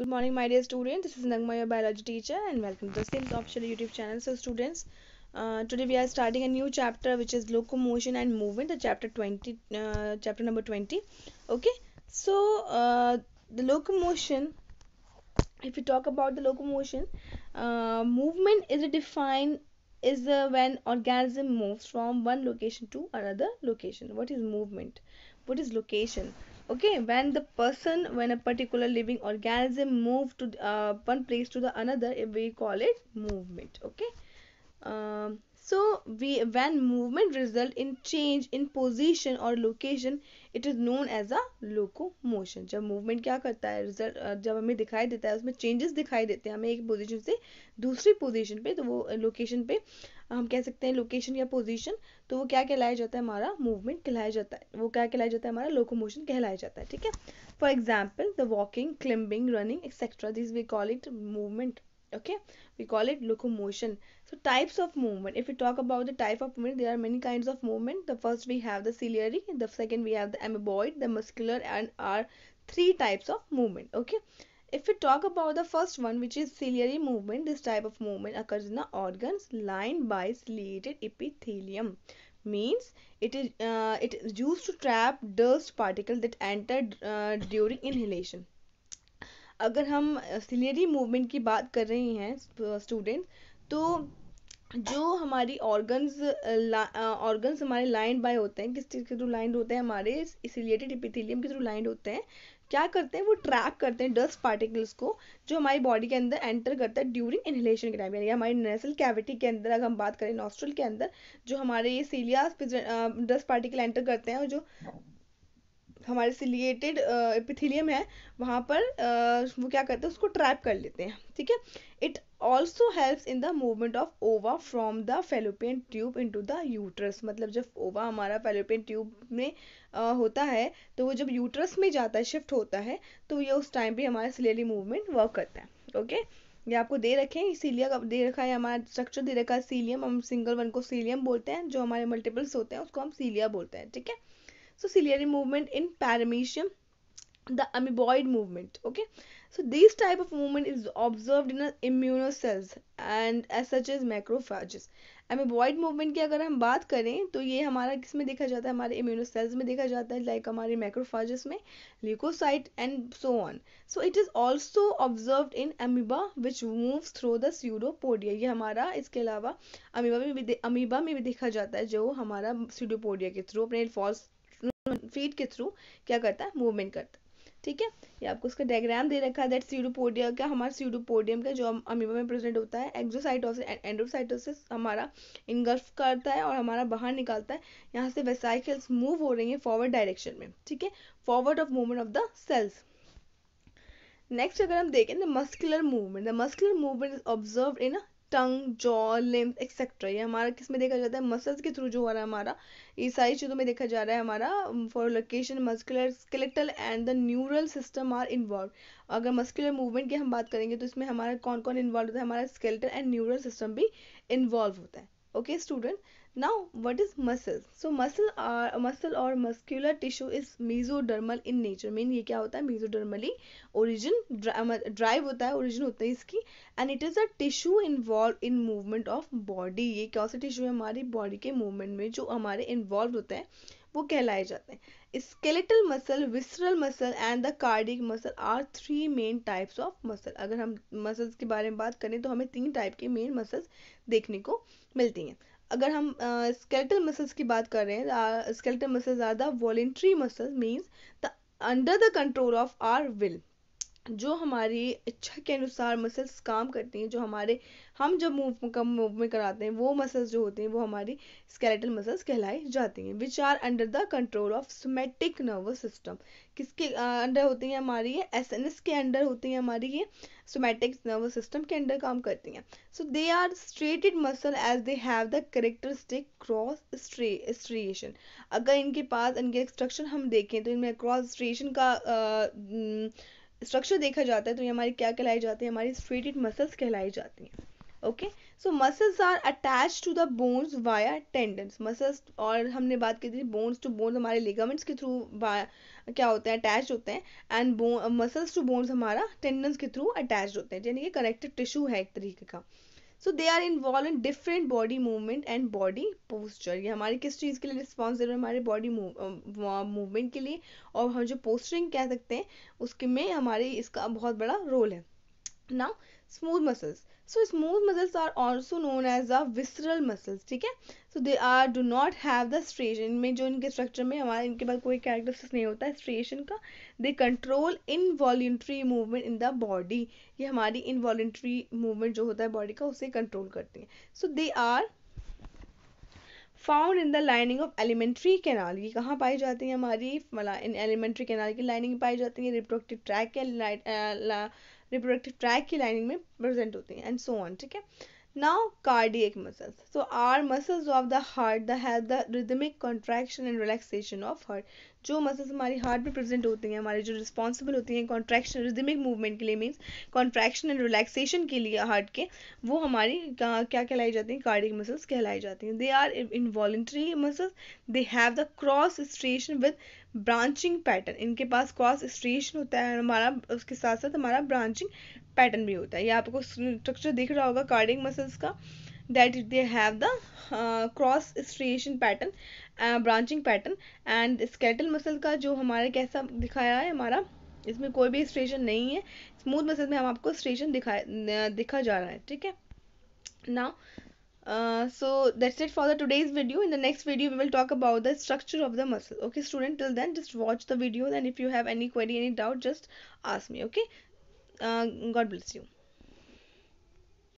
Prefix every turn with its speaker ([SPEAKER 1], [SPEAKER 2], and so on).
[SPEAKER 1] Good morning my dear students, this is Nagma your biology teacher and welcome to the Sims official YouTube channel. So students, uh, today we are starting a new chapter which is locomotion and movement, the chapter 20, uh, chapter number 20. Okay, so uh, the locomotion, if we talk about the locomotion, uh, movement is defined is uh, when organism moves from one location to another location what is movement what is location okay when the person when a particular living organism move to uh, one place to the another we call it movement okay um, So we, when movement result in change in position or location it is known as a locomotion. jab movement kya karta hai result uh, jab hame dikhai deta hai usme changes dikhai dete hain hame ek position se dusri position pe to wo location pe hum keh sakte hain location ya position to wo kya kehlaya jata hai hamara movement kehlaya jata hai wo kya kehlaya jata hai hamara locomotion kehlaya jata hai theek hai For example the walking, climbing, running etc. These we call it movement. okay we call it locomotion so types of movement if we talk about the type of movement there are many kinds of movement the first we have the ciliary the second we have the amoeboid the muscular and are three types of movement okay if we talk about the first one which is ciliary movement this type of movement occurs in the organs lined by ciliated epithelium means it is uh, it is used to trap dust particles that enter uh, during inhalation अगर हम ciliary movement की बात कर रहे हैं student तो जो हमारी ऑर्गन्स ऑर्गन्स हमारे लाइन बाय होते हैं किस चीज़ के थ्रू लाइंड होते हैं हमारे सिलेटेड इपिथेलियम के थ्रू लाइंड होते हैं क्या करते हैं वो ट्रैप करते हैं डस्ट पार्टिकल्स को जो हमारी बॉडी के अंदर एंटर करता है ड्यूरिंग इनहेलेशन के टाइम यानी हमारी नेसल कैविटी के अंदर अगर हम बात करें नॉस्ट्रल के अंदर जो हमारे ये सीलिया डस्ट पार्टिकल एंटर करते हैं और जो हमारे सिलिएटेड एपिथिलियम uh, है वहाँ पर uh, वो क्या करते हैं उसको ट्रैप कर लेते हैं ठीक है it also helps in the movement of ova from the fallopian tube into the uterus मतलब जब ओवा हमारा फेलोपियन ट्यूब में uh, होता है तो वो जब यूट्रस में जाता है शिफ्ट होता है तो ये उस टाइम भी हमारा सिलियरी मूवमेंट वर्क करता है ओके ये आपको दे रखे हैं सीलिया दे रखा है हमारा स्ट्रक्चर दे रखा है सीलियम हम सिंगल वन को सीलियम बोलते हैं जो हमारे मल्टीपल्स होते हैं उसको हम सीलिया बोलते हैं ठीक है so ciliary movement in paramecium the amoeboid movement okay so this type of movement is observed in immune cells and as such as macrophages amoeboid movement की अगर हम बात करें तो ये हमारा किस में देखा जाता है हमारे इम्यूनो सेल्स में देखा जाता है लाइक हमारे मैक्रोफाजेस में leucocyte and so on so it is also observe in amoeba which move through the pseudopodia ये हमारा इसके अलावा अमीबा में भी अमीबा में भी देखा जाता है जो हमारा स्यूडोपोडिया के थ्रू अपने फॉल्स फीट के थ्रू क्या करता है मूवमेंट करता है ठीक है ये आपको उसका डायग्राम दे रखा है दैट सीडोपोडिया का हमारा सीडोपोडियम का जो अमीबा में प्रेजेंट होता है एक्जोसाइटोसिस एंडोसाइटोसिस हमारा इंगल्फ करता है और हमारा बाहर निकालता है यहाँ से वेसाइकल्स मूव हो रही हैं फॉरवर्ड डायरेक्शन में ठीक है forward of movement of the cells next अगर हम देखें the muscular movement the muscular movement is observe in a tongue jaw limbs etcetera ये हमारा किस में देखा जाता है मसल्स के थ्रू जो हो रहा है हमारा ये सारी चीज़ों में देखा जा रहा है हमारा for location muscular skeletal and the neural system are involve अगर मस्कुलर मूवमेंट की हम बात करेंगे तो इसमें हमारा कौन कौन इन्वॉल्व होता है हमारा स्केलेटल एंड न्यूरल सिस्टम भी इन्वॉल्व होता है okay student Now, what is muscle? So muscle are muscle or muscular tissue is mesodermal in nature. Mean ये क्या होता है mesodermally origin drive होता है origin होता है इसकी and it is a tissue involved in movement of body. ये कौन सा tissue है हमारी body के movement में जो हमारे involved होते हैं वो कहलाए जाते हैं skeletal muscle visceral muscle and the cardiac muscle are three main types of muscle अगर हम muscles के बारे में बात करें तो हमें तीन type के main muscles देखने को मिलती हैं अगर हम स्केलेटल मसल्स की बात कर रहे हैं skeletal muscles are the voluntary muscle means the under the control of our will जो हमारी इच्छा के अनुसार मसल्स काम करती हैं जो हमारे हम जब मूव कम मूवमेंट कराते हैं वो मसल्स जो होती हैं वो हमारी स्केलेटल मसल्स कहलाई जाती हैं which are under the control of somatic nervous system किसके अंडर होती हैं हमारी ये एस एन एस के अंडर होती हैं हमारी ये सोमेटिक नर्वस सिस्टम के अंडर काम करती हैं so they are striated muscle as they have the characteristic cross striation अगर इनके पास इनके एक्सट्रक्शन हम देखें तो इनमें क्रॉस स्ट्रिएशन का uh, स्ट्रक्चर देखा जाता है तो ये हमारी क्या कहलाई जाती है हमारी स्ट्रेटेड मसल्स कहलाई जाती हैं okay so muscles are attach to the bones via tendons muscles और हमने बात की थी बोन्स टू बोन्स हमारे लिगामेंट्स के थ्रू क्या होते हैं अटैच होते हैं एंड मसल्स टू बोन्स हमारा टेंडन्स के थ्रू अटैच होते हैं यानी कि कनेक्टिव टिश्यू है एक तरीके का so they are involve in different body movement and body posture ये हमारे किस चीज़ के लिए रिस्पॉन्सिबल हमारे बॉडी मूवमेंट के लिए और हम जो पोस्टरिंग कह सकते हैं उसके में हमारे इसका बहुत बड़ा रोल है now smooth muscles so smooth muscles are also known as the visceral muscles ठीक है so they are do not have the striation इनमें जो इनके स्ट्रक्चर में हमारे इनके पास कोई कैरेक्टरिस्टिक्स नहीं होता है स्ट्रेशन का they control involuntary movement in the body ये हमारी इनवॉल्ट्री मूवमेंट जो होता है बॉडी का उसे कंट्रोल करती हैं so they are found in the lining of alimentary canal ये कहाँ पाई जाती है हमारी मतलब इन एलिमेंट्री कैनाल की लाइनिंग पाई जाती है रिप्रोडक्टिव ट्रैक के रिप्रोडक्टिव ट्रैक की लाइनिंग में प्रेजेंट होती है एंड सो ऑन ठीक है now cardiac muscles so are muscles of the heart the help the rhythmic contraction and relaxation of heart जो मसल्स हमारे हार्ट में प्रेजेंट होती हैं हमारे जो रिस्पॉन्सिबल होती हैं कॉन्ट्रैक्शन रिदमिक मूवमेंट के लिए मीन्स कॉन्ट्रैक्शन एंड रिलैक्सेशन के लिए हार्ट के वो हमारी क्या कहलाई जाती हैं कार्डिक मसल्स कहलाई जाती हैं they are involuntary muscles they have the cross striation with branching pattern इनके पास क्रॉस स्ट्रेशन होता है हमारा उसके साथ साथ हमारा ब्रांचिंग पैटर्न भी होता है ये आपको स्ट्रक्चर दिख रहा होगा कार्डिक मसल्स का that they have the uh, cross striation pattern branching pattern and skeletal muscle का जो हमारा कैसा दिखाया है हमारा इसमें कोई भी स्ट्रेशन नहीं है स्मूथ मसल में हम आपको स्ट्रेशन दिखाया दिखा जा रहा है ठीक है now uh, so that's it for the today's video in the next video we will talk about the structure of the muscle okay student till then just watch the video and if you have any query any doubt just ask me okay uh, god bless you